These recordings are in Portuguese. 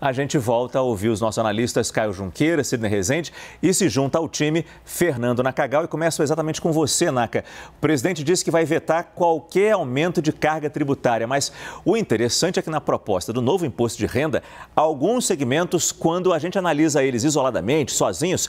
a gente volta a ouvir os nossos analistas Caio Junqueira, Sidney Rezende e se junta ao time Fernando Nacagal. E começo exatamente com você, Naca. O presidente disse que vai vetar qualquer aumento de carga tributária, mas o interessante é que na proposta do novo imposto de renda, alguns segmentos, quando a gente analisa eles isoladamente, sozinhos,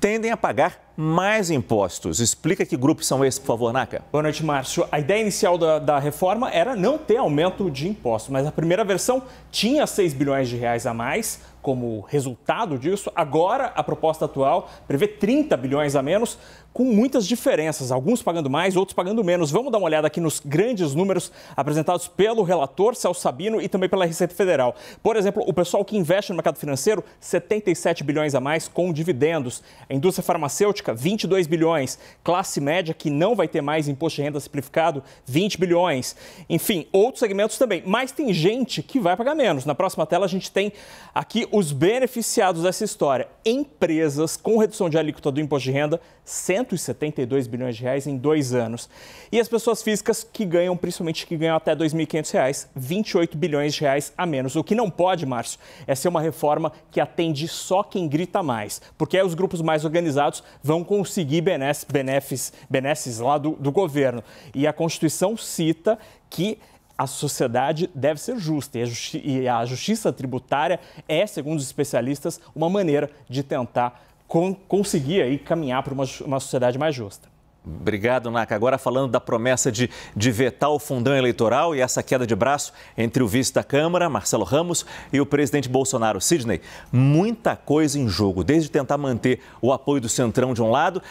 tendem a pagar mais impostos. Explica que grupos são esses, por favor, Naka. Boa noite, Márcio. A ideia inicial da, da, reforma era não ter aumento de impostos, mas a primeira versão tinha 6 bilhões de reais a mais como resultado disso. Agora, a proposta atual prevê 30 bilhões a menos, com muitas diferenças, alguns pagando mais, outros pagando menos. Vamos dar uma olhada aqui nos grandes números apresentados pelo relator Celso Sabino e também pela Receita Federal. Por exemplo, o pessoal que investe no mercado financeiro, 77 bilhões a mais com dividendos. A indústria farmacêutica, 22 bilhões. Classe média, que não vai ter mais imposto de renda simplificado, 20 bilhões. Enfim, outros segmentos também. Mas tem gente que vai pagar menos. Na próxima tela a gente tem aqui os beneficiados dessa história. Empresas com redução de alíquota do imposto de renda, 100 172 bilhões de reais em dois anos. E as pessoas físicas que ganham, principalmente que ganham até R$ 2.500, 28 bilhões de reais a menos. O que não pode, Márcio, é ser uma reforma que atende só quem grita mais, porque aí os grupos mais organizados vão conseguir benesses, lá do, do governo. E a Constituição cita que a sociedade deve ser justa e a, justiça tributária é, segundo os especialistas, uma maneira de tentar conseguir aí caminhar para uma, uma sociedade mais justa. Obrigado, Naca. Agora falando da promessa de, de vetar o fundão eleitoral e essa queda de braço entre o vice da Câmara, Marcelo Ramos, e o presidente Bolsonaro, Sidney. Muita coisa em jogo, desde tentar manter o apoio do Centrão de um lado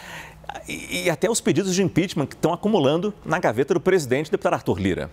e, e até os pedidos de impeachment que estão acumulando na gaveta do presidente, deputado Arthur Lira.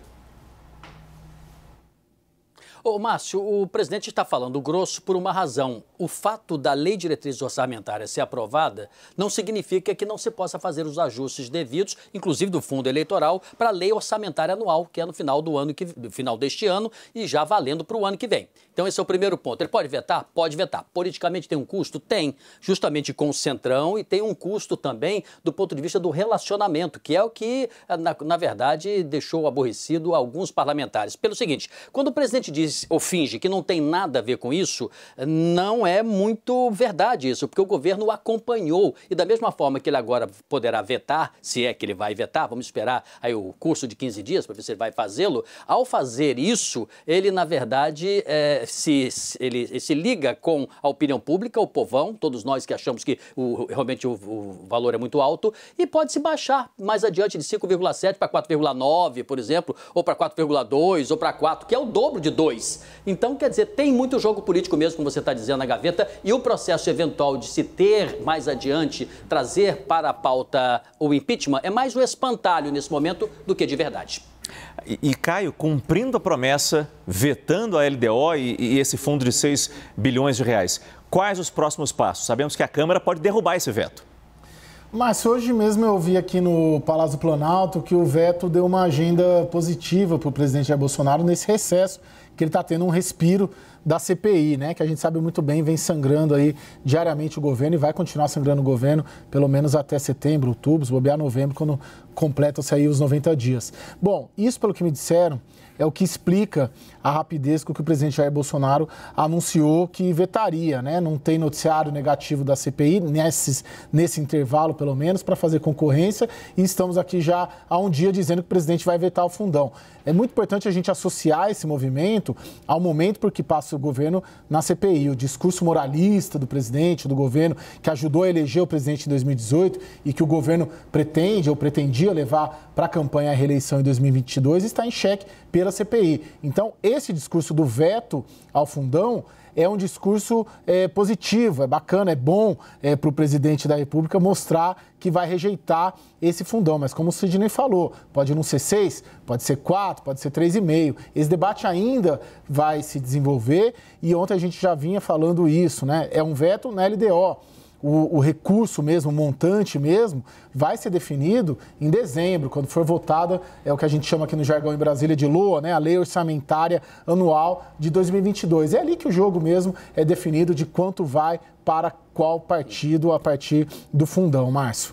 Ô, Márcio, o presidente está falando grosso por uma razão. O fato da lei diretriz orçamentária ser aprovada não significa que não se possa fazer os ajustes devidos, inclusive do fundo eleitoral, para a lei orçamentária anual, que é no final do ano que, final deste ano e já valendo para o ano que vem. Então, esse é o primeiro ponto. Ele pode vetar? Pode vetar. Politicamente tem um custo? Tem, justamente com o Centrão e tem um custo também do ponto de vista do relacionamento, que é o que, eh, na, na verdade, deixou aborrecido alguns parlamentares. Pelo seguinte, quando o presidente diz diz ou finge que não tem nada a ver com isso, não é muito verdade isso, porque o governo acompanhou. E da mesma forma que ele agora poderá vetar, se é que ele vai vetar, vamos esperar aí o curso de 15 dias para ver se ele vai fazê-lo. Ao fazer isso, ele, na verdade, é, se, ele, se liga com a opinião pública, o povão, todos nós que achamos que o, realmente o, o valor é muito alto, e pode se baixar mais adiante de 5,7 para 4,9, por exemplo, ou para 4,2, ou para 4, que é o dobro de 2. Então, quer dizer, tem muito jogo político mesmo, como você está dizendo, na gaveta, e o processo eventual de se ter mais adiante, trazer para a pauta o impeachment, é mais um espantalho nesse momento do que de verdade. E, e, Caio, cumprindo a promessa, vetando a LDO e, e, esse fundo de 6 bilhões de reais, quais os próximos passos? Sabemos que a Câmara pode derrubar esse veto. Mas hoje mesmo eu vi aqui no Palácio Planalto que o veto deu uma agenda positiva para o presidente Jair Bolsonaro nesse recesso que ele está tendo um respiro da CPI, né? Que a gente sabe muito bem, vem sangrando aí diariamente o governo e vai continuar sangrando o governo, pelo menos até setembro, outubro, se bobear novembro, quando completam-se aí os 90 dias. Bom, isso pelo que me disseram, é o que explica a rapidez com que o presidente Jair Bolsonaro anunciou que vetaria, né? Não tem noticiário negativo da CPI, nesses, nesse intervalo, pelo menos, para fazer concorrência, e estamos aqui já há um dia dizendo que o presidente vai vetar o fundão. É muito importante a gente associar esse movimento ao momento por que passa o governo na CPI. O discurso moralista do presidente, do governo, que ajudou a eleger o presidente em 2018 e que o governo pretende ou pretendia levar para a campanha a reeleição em 2022 está em xeque pela CPI. Então, esse discurso do veto ao fundão é um discurso é, positivo, é bacana, é bom é, eh, para o presidente da República mostrar que vai rejeitar esse fundão. Mas como o Sidney falou, pode não ser seis, pode ser quatro, pode ser três e meio. Esse debate ainda vai se desenvolver e ontem a gente já vinha falando isso, né? É um veto na LDO. O, o, recurso mesmo, o montante mesmo, vai ser definido em dezembro, quando for votada, é o que a gente chama aqui no jargão em Brasília de LOA, né, a Lei Orçamentária Anual de 2022. É ali que o jogo mesmo é definido de quanto vai para qual partido a partir do fundão, Márcio.